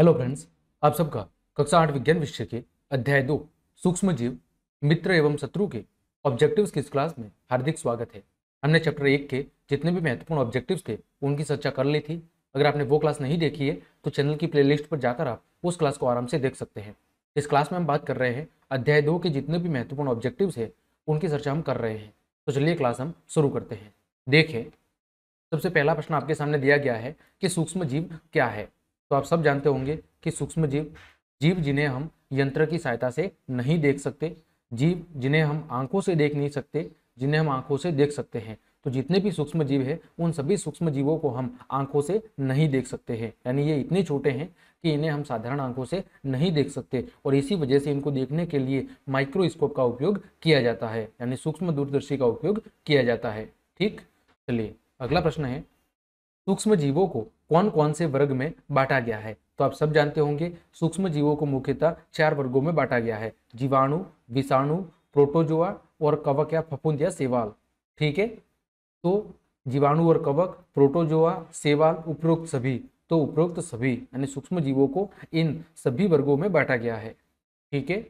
hello friends आप सबका कक्षा आठ विज्ञान विषय के अध्याय दो सूक्ष्म जीव मित्र एवं शत्रु के ऑब्जेक्टिव्स की इस क्लास में हार्दिक स्वागत है हमने चैप्टर एक के जितने भी महत्वपूर्ण ऑब्जेक्टिव्स थे उनकी चर्चा कर ली थी अगर आपने वो क्लास नहीं देखी है तो चैनल की प्लेलिस्ट पर जाकर आप उस क्लास को आराम से देख सकते हैं इस क्लास में हम बात कर रहे हैं अध्याय दो के जितने भी महत्वपूर्ण ऑब्जेक्टिव्स है उनकी चर्चा हम कर रहे हैं तो चलिए क्लास हम शुरू करते हैं देखें सबसे पहला प्रश्न आपके सामने दिया गया है कि सूक्ष्म जीव क्या है तो आप सब जानते होंगे कि सूक्ष्म जीव जीव जिन्हें हम यंत्र की सहायता से नहीं देख सकते जीव जिन्हें हम आंखों से देख नहीं सकते जिन्हें हम आंखों से देख सकते हैं तो जितने भी सूक्ष्म जीव है उन सभी सूक्ष्म जीवों को हम आंखों से नहीं देख सकते हैं यानी ये इतने छोटे हैं कि इन्हें हम साधारण आंखों से नहीं देख सकते और इसी वजह से इनको देखने के लिए माइक्रोस्कोप का उपयोग किया जाता है यानी सूक्ष्म दूरदर्शी का उपयोग किया जाता है ठीक चलिए अगला प्रश्न है सूक्ष्म जीवों को कौन कौन से वर्ग में बांटा गया है तो आप सब जानते होंगे सूक्ष्म जीवों को मुख्यतः चार वर्गों में बांटा गया है जीवाणु विषाणु प्रोटोजोआ और कवक या फफूंद या सेवाल ठीक है तो जीवाणु और कवक प्रोटोजोआ सेवाल उपरोक्त सभी तो उपरोक्त सभी यानी सूक्ष्म जीवों को इन सभी वर्गों में बांटा गया है ठीक है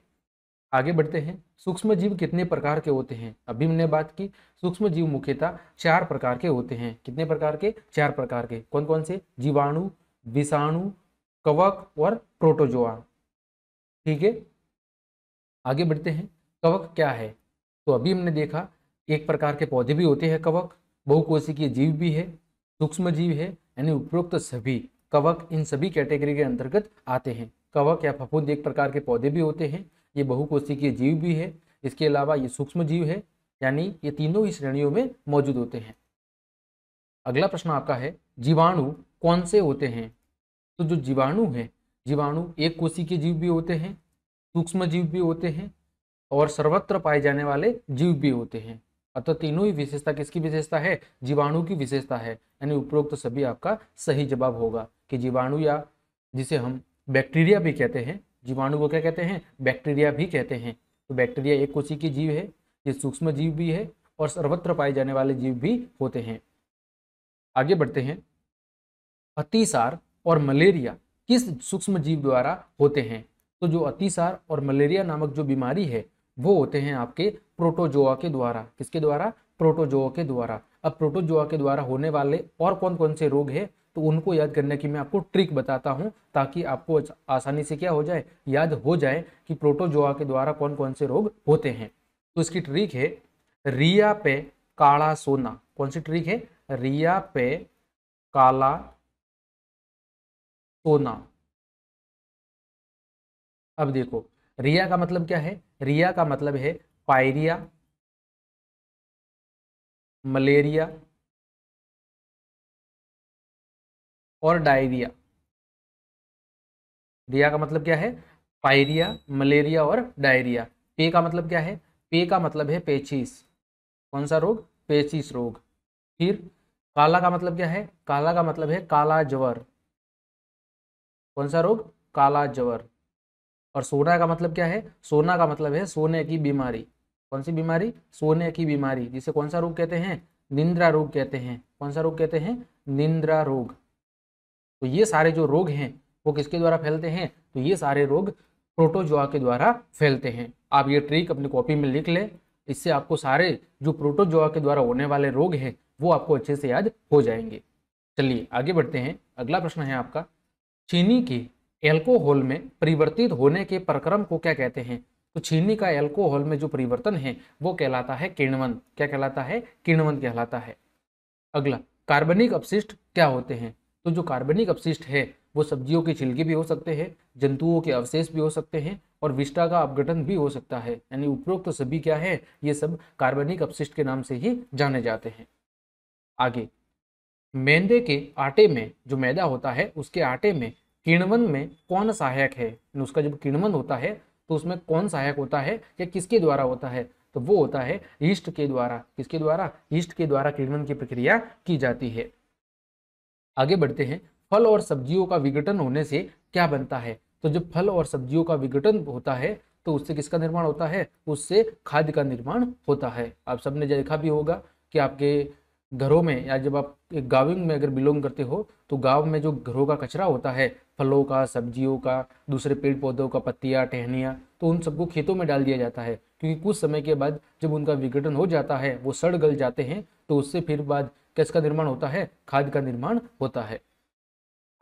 आगे बढ़ते हैं सूक्ष्म जीव कितने प्रकार के होते हैं अभी हमने बात की सूक्ष्म जीव मुख्यतः चार प्रकार के होते हैं कितने प्रकार के चार प्रकार के कौन कौन से जीवाणु विषाणु कवक और प्रोटोजोआ ठीक है आगे बढ़ते हैं कवक क्या है तो अभी हमने देखा एक प्रकार के पौधे भी होते हैं कवक बहुकोशिकीय जीव भी है सूक्ष्म जीव है यानी उपरोक्त सभी कवक इन सभी कैटेगरी के अंतर्गत आते हैं कवक या फफूंद एक प्रकार के पौधे भी होते हैं ये बहुकोशिकीय जीव भी है इसके अलावा ये सूक्ष्म जीव है यानी ये तीनों ही श्रेणियों में मौजूद होते हैं अगला प्रश्न आपका है जीवाणु कौन से होते हैं तो जो जीवाणु है जीवाणु एक कोशी के जीव भी होते हैं सूक्ष्म जीव भी होते हैं और सर्वत्र पाए जाने वाले जीव भी होते हैं अतः तीनों ही विशेषता किसकी विशेषता है जीवाणु की विशेषता है यानी उपरोक्त तो सभी आपका सही जवाब होगा कि जीवाणु या जिसे हम बैक्टीरिया भी कहते हैं जीवाणु को क्या कहते हैं बैक्टीरिया भी कहते हैं तो बैक्टीरिया एक कोशी की जीव है ये सूक्ष्म जीव भी है और सर्वत्र पाए जाने वाले जीव भी होते हैं आगे बढ़ते हैं अतिसार और मलेरिया किस सूक्ष्म जीव द्वारा होते हैं तो जो अतिसार और मलेरिया नामक जो बीमारी है वो होते हैं आपके प्रोटोजोआ के द्वारा किसके द्वारा प्रोटोजोआ के द्वारा अब प्रोटोजोआ के द्वारा होने वाले और कौन कौन से रोग है तो उनको याद करने की मैं आपको ट्रिक बताता हूँ ताकि आपको आसानी से क्या हो जाए याद हो जाए कि प्रोटोजोआ के द्वारा कौन कौन से रोग होते हैं तो इसकी ट्रिक है रिया पे काला सोना कौन सी ट्रिक है रिया पे काला सोना अब देखो रिया का मतलब क्या है रिया का मतलब है पायरिया मलेरिया और डायरिया डिया का मतलब क्या है पायरिया मलेरिया और डायरिया पे का मतलब क्या है पे का मतलब है पेचिस कौन सा रोग पेचिस रोग फिर काला का मतलब क्या है काला का मतलब है काला जवर कौन सा रोग काला जवर और सोना का मतलब क्या है सोना का मतलब है सोने की बीमारी कौन सी बीमारी सोने की बीमारी जिसे कौन सा रोग कहते हैं निंद्रा रोग कहते हैं कौन सा रोग कहते हैं निंद्रा रोग तो ये सारे जो रोग हैं वो किसके द्वारा फैलते हैं तो ये सारे रोग प्रोटोजोआ के द्वारा फैलते हैं आप ये ट्रिक अपनी कॉपी में लिख लें इससे आपको सारे जो प्रोटोजोआ के द्वारा होने वाले रोग हैं वो आपको अच्छे से याद हो जाएंगे चलिए आगे बढ़ते हैं अगला प्रश्न है आपका चीनी के एल्कोहल में परिवर्तित होने के प्रक्रम को क्या कहते हैं तो चीनी का एल्कोहल में जो परिवर्तन है वो कहलाता है किण्वन क्या कहलाता है किण्वन कहलाता है अगला कार्बनिक अपशिष्ट क्या होते हैं तो जो कार्बनिक अपशिष्ट है वो सब्जियों के छिलके भी हो सकते हैं जंतुओं के अवशेष भी हो सकते हैं और विष्टा का अपघटन भी हो सकता है यानी उपरोक्त तो सभी क्या है ये सब कार्बनिक अपशिष्ट के नाम से ही जाने जाते हैं आगे मैदे के आटे में जो मैदा होता है उसके आटे में किणवन में कौन सहायक है उसका जब किणवन होता है तो उसमें कौन सहायक होता है या किसके द्वारा होता है तो वो होता है ईस्ट के द्वारा किसके द्वारा ईस्ट के द्वारा किण्वन की प्रक्रिया की जाती है आगे बढ़ते हैं फल और सब्जियों का विघटन होने से क्या बनता है तो जब फल और सब्जियों का विघटन होता है तो उससे किसका निर्माण होता है उससे खाद्य का निर्माण होता है आप सबने देखा भी होगा कि आपके घरों में या जब आप एक गाविंग में अगर बिलोंग करते हो तो गांव में जो घरों का कचरा होता है फलों का सब्जियों का दूसरे पेड़ पौधों का पत्तियाँ टहनियाँ तो उन सबको खेतों में डाल दिया जाता है क्योंकि कुछ समय के बाद जब उनका विघटन हो जाता है वो सड़ गल जाते हैं तो उससे फिर बाद किसका निर्माण होता है खाद का निर्माण होता है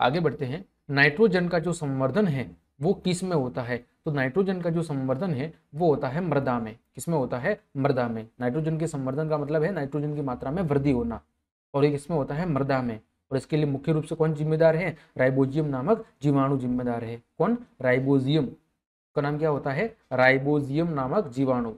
आगे बढ़ते हैं नाइट्रोजन का जो संवर्धन है वो किस में होता है तो नाइट्रोजन का जो संवर्धन है वो होता है मृदा में किसमें होता है मृदा में नाइट्रोजन के संवर्धन का मतलब है नाइट्रोजन की मात्रा में वृद्धि होना और ये किसमें होता है मृदा में और इसके लिए मुख्य रूप से कौन जिम्मेदार है राइबोजियम नामक जीवाणु जिम्मेदार है कौन राइबोजियम का नाम क्या होता है राइबोजियम नामक जीवाणु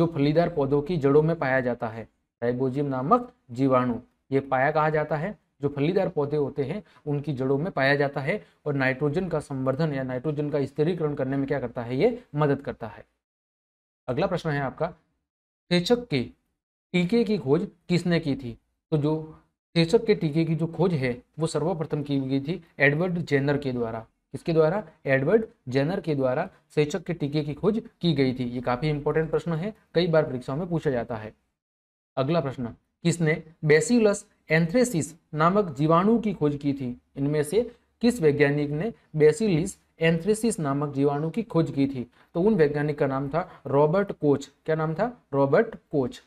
जो फलीदार पौधों की जड़ों में पाया जाता है राइबोजियम नामक जीवाणु ये पाया कहा जाता है जो फलीदार पौधे होते हैं उनकी जड़ों में पाया जाता है और नाइट्रोजन का संवर्धन या नाइट्रोजन का स्थिरीकरण करने में क्या करता है ये मदद करता है अगला प्रश्न है आपका सेचक के टीके की खोज किसने की थी तो जो सेचक के टीके की जो खोज है वो सर्वप्रथम की गई थी एडवर्ड जेनर के द्वारा किसके द्वारा एडवर्ड जेनर के द्वारा सेचक के टीके की खोज की गई थी ये काफ़ी इंपॉर्टेंट प्रश्न है कई बार परीक्षाओं में पूछा जाता है अगला प्रश्न किसने बेसिलस एंथ्रेसिस नामक जीवाणु की खोज की थी इनमें से किस वैज्ञानिक ने बेसिलिस एंथ्रेसिस नामक जीवाणु की खोज की थी तो उन वैज्ञानिक का नाम था रॉबर्ट कोच क्या नाम था रॉबर्ट कोच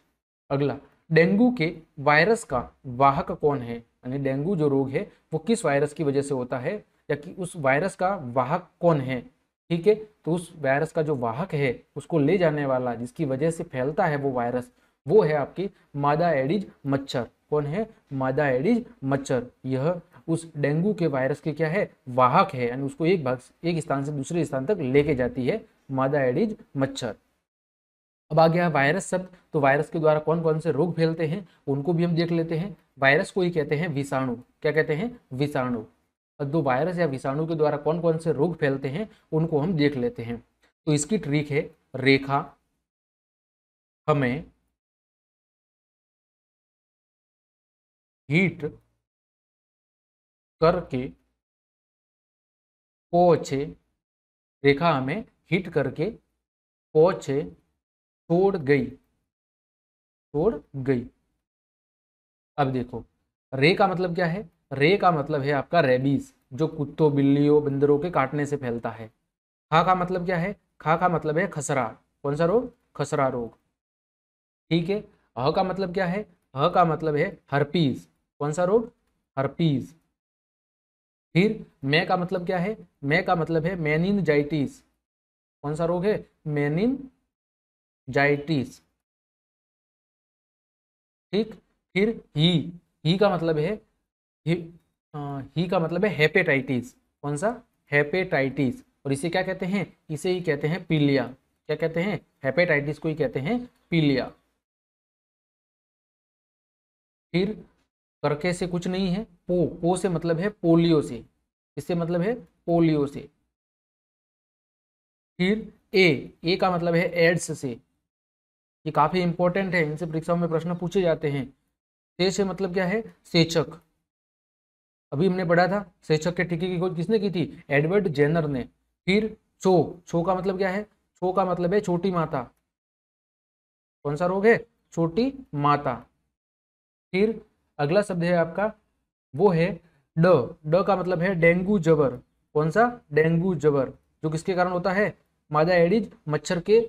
अगला डेंगू के वायरस का वाहक कौन है यानी डेंगू जो रोग है वो किस वायरस की वजह से होता है या कि उस वायरस का वाहक कौन है ठीक है तो उस वायरस का जो वाहक है उसको ले जाने वाला जिसकी वजह से फैलता है वो वायरस वो है आपकी मादा एडिज मच्छर कौन है मादा एडिज मच्छर यह उस डेंगू के वायरस के क्या है वाहक है यानी उसको एक भाग एक स्थान से दूसरे स्थान तक लेके जाती है मादा एडिज मच्छर अब आ गया वायरस शब्द तो वायरस के द्वारा कौन कौन से रोग फैलते हैं उनको भी हम देख लेते हैं वायरस को ही कहते हैं विषाणु क्या कहते हैं विषाणु दो वायरस या विषाणु के द्वारा कौन कौन से रोग फैलते हैं उनको हम देख लेते हैं तो इसकी ट्रिक है रेखा हमें हीट करके पोछे रेखा हमें हीट करके पोछे तोड़ गई तोड़ गई अब देखो रे का मतलब क्या है रे का मतलब है आपका रेबीज जो कुत्तों बिल्लियों बंदरों के काटने से फैलता है खा का मतलब क्या है खा का मतलब है खसरा कौन सा रोग खसरा रोग ठीक है ह का मतलब क्या है ह का मतलब है हरपीज कौन सा रोग हर्पीज फिर मे का मतलब क्या है मे का मतलब है मेनिनजाइटिस कौन सा रोग है मेनिनजाइटिस ठीक फिर ही ही का मतलब है ही, आ, ही का मतलब है हेपेटाइटिस कौन सा हेपेटाइटिस और इसे क्या कहते हैं इसे ही कहते हैं पीलिया क्या कहते हैं हेपेटाइटिस को ही कहते हैं पीलिया फिर करके से कुछ नहीं है पो पो से मतलब है पोलियो से इससे मतलब है पोलियो से फिर ए ए का मतलब है एड्स से ये काफ़ी इंपॉर्टेंट है इनसे परीक्षाओं में प्रश्न पूछे जाते हैं से से मतलब क्या है सेचक अभी हमने पढ़ा था सेचक के टीके की खोज किसने की थी एडवर्ड जेनर ने फिर छो छो का मतलब क्या है छो का मतलब है छोटी माता कौन सा रोग है छोटी माता फिर अगला शब्द है आपका वो है ड ड का मतलब है डेंगू जबर कौन सा डेंगू जबर जो किसके कारण होता है मादा एडिज मच्छर के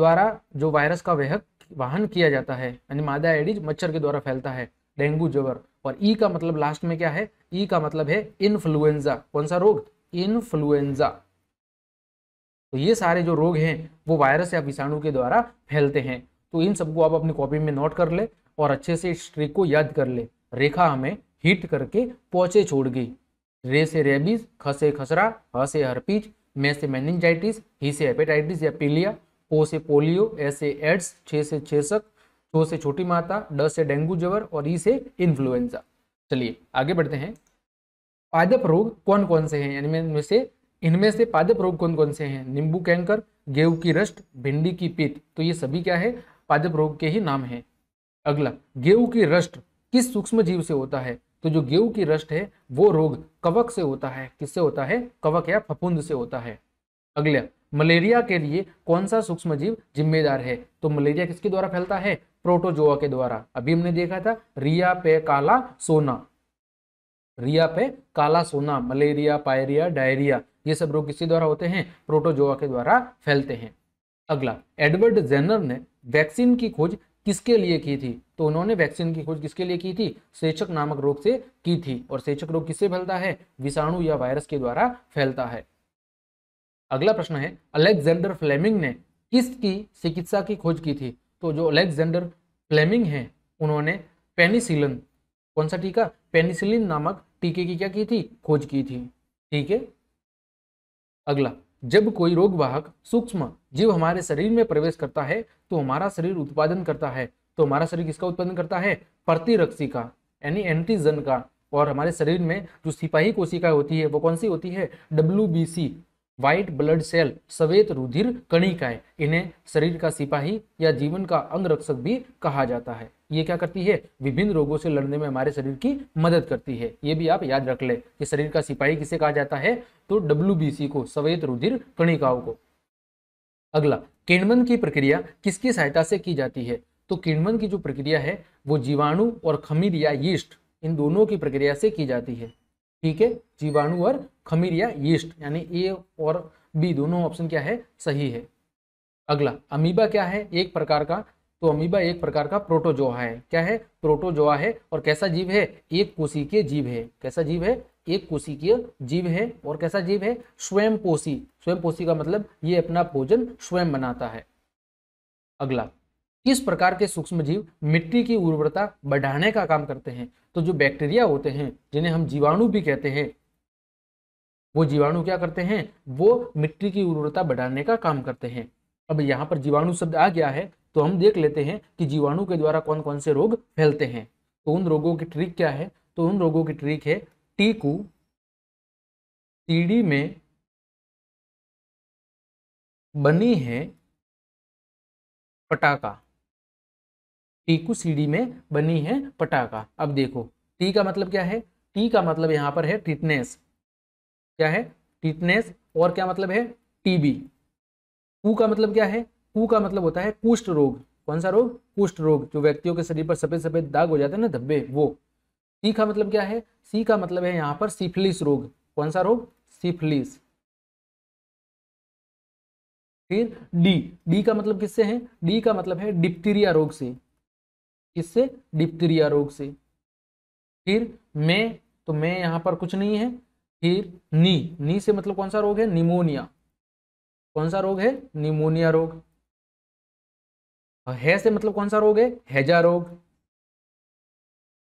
द्वारा जो वायरस का वहक वाहन किया जाता है यानी मादा एडिज मच्छर के द्वारा फैलता है डेंगू जबर और ई का मतलब लास्ट में क्या है ई का मतलब है इन्फ्लुएंजा कौन सा रोग इन्फ्लुएंजा तो ये सारे जो रोग हैं वो वायरस या विषाणु के द्वारा फैलते हैं तो इन सबको आप अपनी कॉपी में नोट कर ले और अच्छे से इस ट्रिक को याद कर ले रेखा हमें हिट करके पोचे छोड़ गई रे से रेबीज ख से खसरा ह से हरपीज मे से मैनिंजाइटिस ही से हेपेटाइटिस या पीलिया ओ से पोलियो ए से एड्स छे से छेसक चो से छोटी माता ड से डेंगू जवर और ई से इन्फ्लुएंजा चलिए आगे बढ़ते हैं पादप रोग कौन कौन से हैं यानी इनमें से इनमें से पादप रोग कौन कौन से हैं नींबू कैंकर गेहूं की रस्ट भिंडी की पीत तो ये सभी क्या है पादप रोग के ही नाम हैं अगला गेहूं की रष्ट किस सूक्ष्म जीव से होता है तो जो गेहूं की रष्ट है वो रोग कवक से होता है किससे होता है कवक या फपुंद से होता है अगला मलेरिया के लिए कौन सा सूक्ष्म जीव जिम्मेदार है तो मलेरिया किसके द्वारा फैलता है प्रोटोजोआ के द्वारा अभी हमने देखा था रिया पे काला सोना रिया पे काला सोना मलेरिया पायरिया डायरिया ये सब रोग किसके द्वारा होते हैं प्रोटोजोआ के द्वारा फैलते हैं अगला एडवर्ड जेनर ने वैक्सीन की खोज किसके लिए की थी तो उन्होंने वैक्सीन की खोज किसके लिए की थी सेचक नामक रोग से की थी और सेचक रोग किससे फैलता है विषाणु या वायरस के द्वारा फैलता है अगला प्रश्न है अलेक्जेंडर फ्लेमिंग ने किसकी चिकित्सा की खोज की थी तो जो अलेक्जेंडर फ्लेमिंग है उन्होंने पेनिसिलिन कौन सा टीका पेनिसिलिन नामक टीके की क्या की थी खोज की थी ठीक है अगला जब कोई रोगवाहक सूक्ष्म जीव हमारे शरीर में प्रवेश करता है तो हमारा शरीर उत्पादन करता है तो हमारा शरीर किसका उत्पादन करता है प्रतिरक्षी का यानी एंटीजन का और हमारे शरीर में जो सिपाही कोशिका होती है वो कौन सी होती है डब्ल्यू व्हाइट ब्लड सेल सवेत रुधिर कणिकाएं इन्हें शरीर का सिपाही या जीवन का अंग रक्षक भी कहा जाता है ये क्या करती है विभिन्न रोगों से लड़ने में हमारे शरीर की मदद करती है ये भी आप याद रख ले कि शरीर का सिपाही किसे कहा जाता है तो डब्ल्यू को सवेत रुधिर कणिकाओं को अगला किणवन की प्रक्रिया किसकी सहायता से की जाती है तो किणवन की जो प्रक्रिया है वो जीवाणु और खमीर या यीस्ट इन दोनों की प्रक्रिया से की जाती है ठीक है जीवाणु और खमीर या यीस्ट यानी ए और बी दोनों ऑप्शन क्या है सही है अगला अमीबा क्या है एक प्रकार का तो अमीबा एक प्रकार का प्रोटोजोआ है क्या है प्रोटोजोआ है और कैसा जीव है एक कोशिकीय जीव है कैसा जीव है एक कोशिकीय जीव है और कैसा जीव है स्वयं पोषी स्वयं पोषी का मतलब ये अपना भोजन स्वयं बनाता है अगला किस प्रकार के सूक्ष्म जीव मिट्टी की उर्वरता बढ़ाने का काम करते हैं तो जो बैक्टीरिया होते हैं जिन्हें हम जीवाणु भी कहते हैं वो जीवाणु क्या करते हैं वो मिट्टी की उर्वरता बढ़ाने का काम करते हैं अब यहाँ पर जीवाणु शब्द आ गया है तो हम देख लेते हैं कि जीवाणु के द्वारा कौन कौन से रोग फैलते हैं तो उन रोगों की ट्रिक क्या है तो उन रोगों की ट्रिक है टीकू टीड़ी में बनी है पटाखा टीकू सीडी में बनी है पटाखा अब देखो टी का मतलब क्या है टी का मतलब यहां पर है टिटनेस क्या है टिटनेस और क्या मतलब है टीबी कू का मतलब क्या है कू का मतलब होता है कुष्ठ रोग कौन सा रोग कुष्ठ रोग जो व्यक्तियों के शरीर पर सफेद सफेद दाग हो जाते हैं ना धब्बे वो सी का मतलब क्या है सी का मतलब है यहाँ पर सिफिलिस रोग कौन सा रोग सिफिलिस फिर डी डी का मतलब किससे है डी का मतलब है डिप्टीरिया रोग से इससे डिप्थीरिया रोग से फिर मैं तो मैं यहां पर कुछ नहीं है फिर नी नी से मतलब कौन सा रोग है निमोनिया कौन सा रोग है निमोनिया रोग है से मतलब कौन सा रोग है हैजा रोग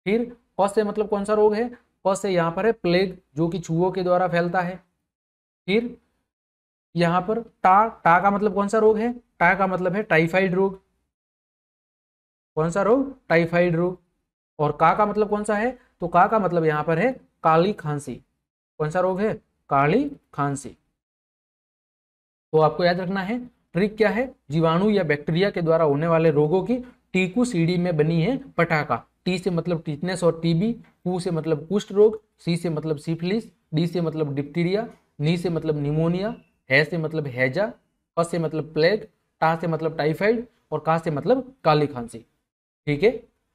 फिर प से मतलब कौन सा रोग है प से यहाँ पर है प्लेग जो कि चूहों के द्वारा फैलता है फिर यहां पर टा टा का मतलब कौन सा रोग है टा का मतलब है टाइफाइड रोग कौन सा रोग टाइफाइड रोग और का का मतलब कौन सा है तो का का मतलब यहां पर है काली खांसी कौन सा रोग है काली खांसी तो आपको याद रखना है ट्रिक क्या है जीवाणु या बैक्टीरिया के द्वारा होने वाले रोगों की टीकू सीढ़ी में बनी है पटाखा टी से मतलब टीटनेस और टीबी कु से मतलब कुष्ठ रोग सी से मतलब सिफिलिस डी से मतलब डिप्टीरिया नी से मतलब निमोनिया है से मतलब हैजा प से मतलब प्लेग टा से मतलब टाइफाइड और का से मतलब काली खांसी ठीक है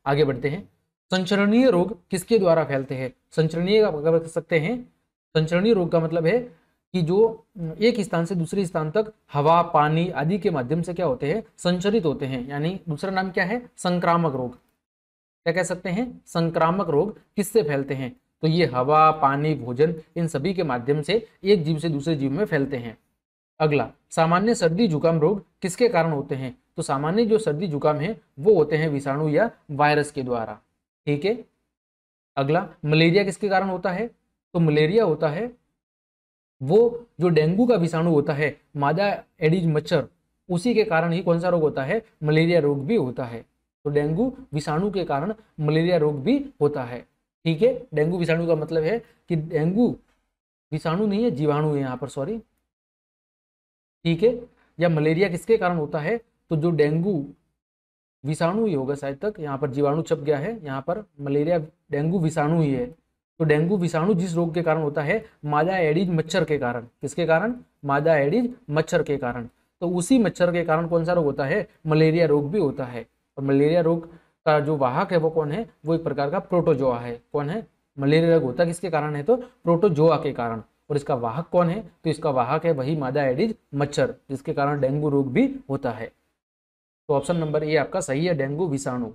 आगे बढ़ते हैं संचरणीय रोग किसके द्वारा फैलते हैं संचरणीय अगर मतलब कह सकते हैं संचरणीय रोग का मतलब है कि जो एक स्थान से दूसरे स्थान तक हवा पानी आदि के माध्यम से क्या होते हैं संचरित होते हैं यानी दूसरा नाम क्या है संक्रामक रोग क्या कह सकते हैं संक्रामक रोग किससे फैलते हैं तो ये हवा पानी भोजन इन सभी के माध्यम से एक जीव से दूसरे जीव में फैलते हैं अगला सामान्य सर्दी जुकाम रोग किसके कारण होते हैं तो सामान्य जो सर्दी जुकाम है वो होते हैं विषाणु या वायरस के द्वारा ठीक है अगला मलेरिया किसके कारण होता है तो मलेरिया होता है वो जो डेंगू का विषाणु होता है मादा एडिज मच्छर उसी के कारण ही कौन सा रोग होता है मलेरिया रोग भी होता है तो डेंगू विषाणु के कारण मलेरिया रोग भी होता है ठीक है डेंगू विषाणु का मतलब है कि डेंगू विषाणु नहीं है जीवाणु है यहाँ पर सॉरी ठीक है या मलेरिया किसके कारण होता है तो जो डेंगू विषाणु ही होगा शायद तक यहाँ पर जीवाणु छप गया है यहाँ पर मलेरिया डेंगू विषाणु ही है तो डेंगू विषाणु जिस रोग के कारण होता है मादा एडिज मच्छर के कारण किसके कारण मादा एडिज मच्छर के कारण तो उसी मच्छर के कारण कौन सा रोग होता है मलेरिया रोग भी होता है और मलेरिया रोग का जो वाहक है वो कौन है वो एक प्रकार का प्रोटोजोआ है कौन है मलेरिया रोग होता है किसके कारण है तो प्रोटोजोआ के कारण और इसका वाहक कौन है तो इसका वाहक है वही मादा एडिज मच्छर जिसके कारण डेंगू रोग भी होता है तो ऑप्शन नंबर ए आपका सही है डेंगू विषाणु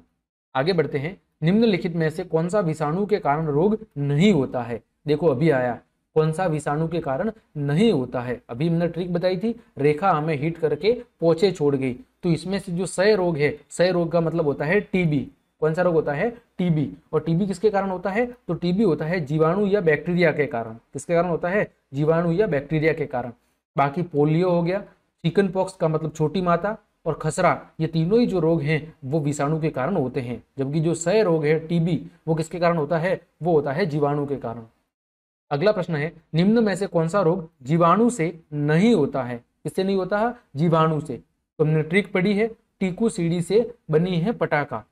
आगे बढ़ते हैं निम्नलिखित में से कौन सा विषाणु के कारण रोग नहीं होता है देखो अभी आया कौन सा विषाणु के कारण नहीं होता है अभी हमने ट्रिक बताई थी रेखा हमें हीट करके पोचे छोड़ गई तो इसमें से जो सय रोग है सय रोग का मतलब होता है टीबी कौन सा रोग होता है टीबी और टीबी किसके कारण होता है तो टीबी होता है जीवाणु या बैक्टीरिया के कारण किसके कारण होता है जीवाणु या बैक्टीरिया के कारण बाकी पोलियो हो गया चिकन पॉक्स का मतलब छोटी माता और खसरा ये तीनों ही जो रोग हैं वो विषाणु के कारण होते हैं जबकि जो सय रोग है टीबी वो किसके कारण होता है वो होता है जीवाणु के कारण अगला प्रश्न है निम्न में से कौन सा रोग जीवाणु से नहीं होता है किससे नहीं होता है जीवाणु से तो हमने ट्रिक पढ़ी है टीकू सीढ़ी से बनी है पटाखा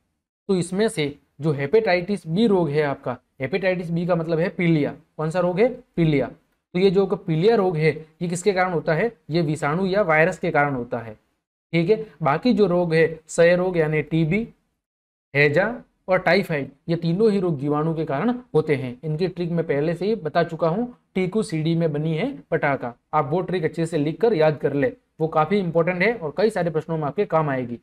तो इसमें से जो हेपेटाइटिस बी रोग है आपका हेपेटाइटिस बी का मतलब है पीलिया कौन सा रोग है पीलिया तो ये जो पीलिया रोग है ये किसके कारण होता है ये विषाणु या वायरस के कारण होता है ठीक है बाकी जो रोग है सय रोग यानी टीबी हैजा और टाइफाइड ये तीनों ही रोग जीवाणु के कारण होते हैं इनकी ट्रिक मैं पहले से ही बता चुका हूँ टीकू सीडी में बनी है पटाखा आप वो ट्रिक अच्छे से लिख कर याद कर ले वो काफ़ी इंपॉर्टेंट है और कई सारे प्रश्नों में आपके काम आएगी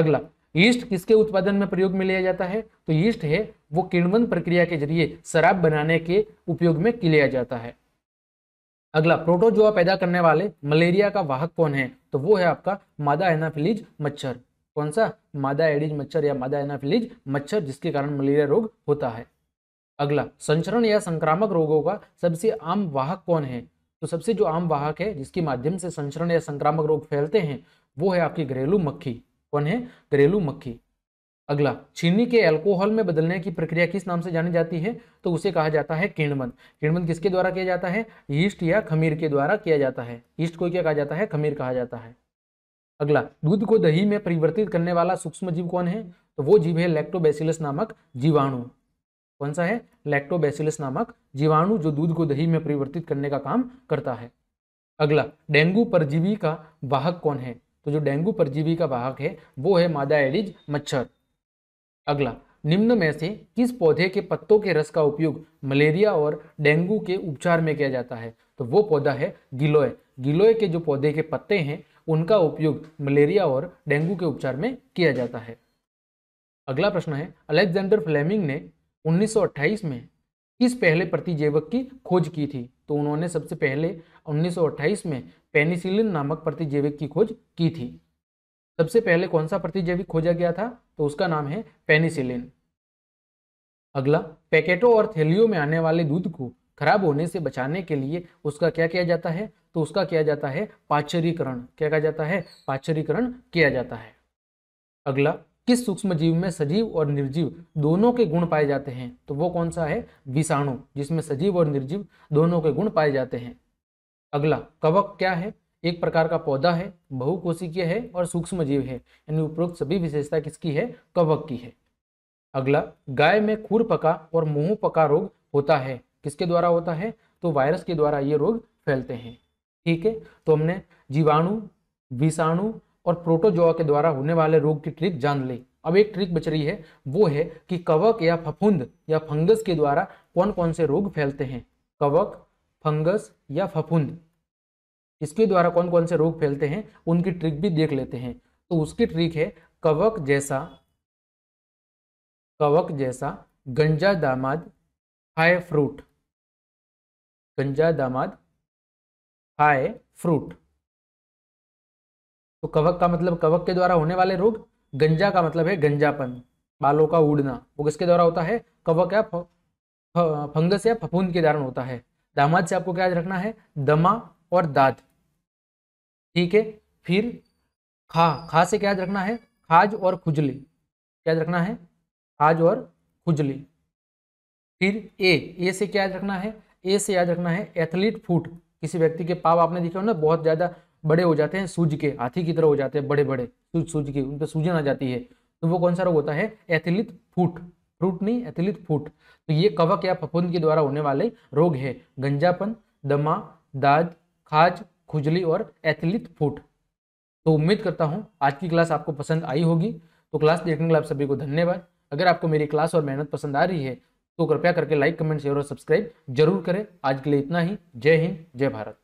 अगला ईस्ट किसके उत्पादन में प्रयोग में लिया जाता है तो ईस्ट है वो किण्वन प्रक्रिया के जरिए शराब बनाने के उपयोग में लिया जाता है अगला प्रोटोजोआ पैदा करने वाले मलेरिया का वाहक कौन है तो वो है आपका मादा एनाफिलीज मच्छर कौन सा मादा एडिज मच्छर या मादा एनाफिलीज मच्छर जिसके कारण मलेरिया रोग होता है अगला संचरण या संक्रामक रोगों का सबसे आम वाहक कौन है तो सबसे जो आम वाहक है जिसके माध्यम से संचरण या संक्रामक रोग फैलते हैं वो है आपकी घरेलू मक्खी कौन है घरेलू मक्खी अगला चीनी के अल्कोहल में बदलने की प्रक्रिया किस नाम से जानी जाती है तो उसे कहा जाता है किण्वन किण्वन किसके द्वारा किया जाता है ईस्ट या खमीर के द्वारा किया जाता है ईस्ट को क्या कहा जाता है खमीर कहा जाता है अगला दूध को दही में परिवर्तित करने वाला सूक्ष्म जीव कौन है तो वो जीव है लैक्टोबैसिलस नामक जीवाणु कौन सा है लैक्टोबैसिलस नामक जीवाणु जो दूध को दही में परिवर्तित करने का काम करता है अगला डेंगू परजीवी का वाहक कौन है तो जो डेंगू परजीवी का वाहक है वो है मादा एडिज मच्छर अगला निम्न में से किस पौधे के पत्तों के रस का उपयोग मलेरिया और डेंगू के उपचार में किया जाता है तो वो पौधा है गिलोय गिलोय के जो पौधे के पत्ते हैं उनका उपयोग मलेरिया और डेंगू के उपचार में किया जाता है अगला प्रश्न है अलेक्जेंडर फ्लेमिंग ने 1928 में किस पहले प्रतिजैवक की खोज की थी तो उन्होंने सबसे पहले 1928 में पेनिसिलिन नामक प्रतिजैविक की खोज की थी सबसे पहले कौन सा प्रतिजैविक खोजा गया था तो उसका नाम है पेनिसिलिन अगला पैकेटों और थैलियों में आने वाले दूध को खराब होने से बचाने के लिए उसका क्या किया जाता है तो उसका किया जाता है पाचरीकरण क्या कहा जाता है पाचरीकरण किया जाता है अगला किस सूक्ष्म जीव में सजीव और निर्जीव दोनों के गुण पाए जाते हैं तो वो कौन सा है विषाणु जिसमें सजीव और निर्जीव दोनों के गुण पाए जाते हैं अगला कवक क्या है एक प्रकार का पौधा है बहुकोशिकीय है और सूक्ष्म जीव है यानी उपरोक्त सभी विशेषता किसकी है कवक की है अगला गाय में खूर पका और मुंह पका रोग होता है किसके द्वारा होता है तो वायरस के द्वारा ये रोग फैलते हैं ठीक है तो हमने जीवाणु विषाणु और प्रोटोजोआ के द्वारा होने वाले रोग की ट्रिक जान ली अब एक ट्रिक बच रही है वो है कि कवक या फफूंद या फंगस के द्वारा कौन कौन से रोग फैलते हैं कवक फंगस या फफूंद इसके द्वारा कौन कौन से रोग फैलते हैं उनकी ट्रिक भी देख लेते हैं तो उसकी ट्रिक है कवक जैसा कवक जैसा गंजा दामाद हाय फ्रूट गंजा दामाद हाय फ्रूट तो कवक का मतलब कवक के द्वारा होने वाले रोग गंजा का मतलब है गंजापन बालों का उड़ना वो किसके द्वारा होता है कवक या फंगस या फफूंद के द्वारा होता है दामाद से आपको क्या याद रखना है दमा और दाद ठीक है फिर खा खा से क्या याद रखना है खाज और खुजली क्या याद रखना है खाज और खुजली फिर ए ए से क्या याद रखना है ए से याद रखना है एथलीट फूट किसी व्यक्ति के पाव आपने देखे हो ना बहुत ज़्यादा बड़े हो जाते हैं सूज के हाथी की तरह हो जाते हैं बड़े बड़े सूज सूज के उन पर सूजन आ जाती है तो वो कौन सा रोग होता है एथलीट फूट फ्रूट नहीं एथिलित फूट तो ये कवक या फफूंद के द्वारा होने वाले रोग है गंजापन दमा दाद खाज खुजली और एथिलित फूट तो उम्मीद करता हूँ आज की क्लास आपको पसंद आई होगी तो क्लास देखने के लिए आप सभी को धन्यवाद अगर आपको मेरी क्लास और मेहनत पसंद आ रही है तो कृपया करके लाइक कमेंट शेयर और सब्सक्राइब जरूर करें आज के लिए इतना ही जय हिंद जय भारत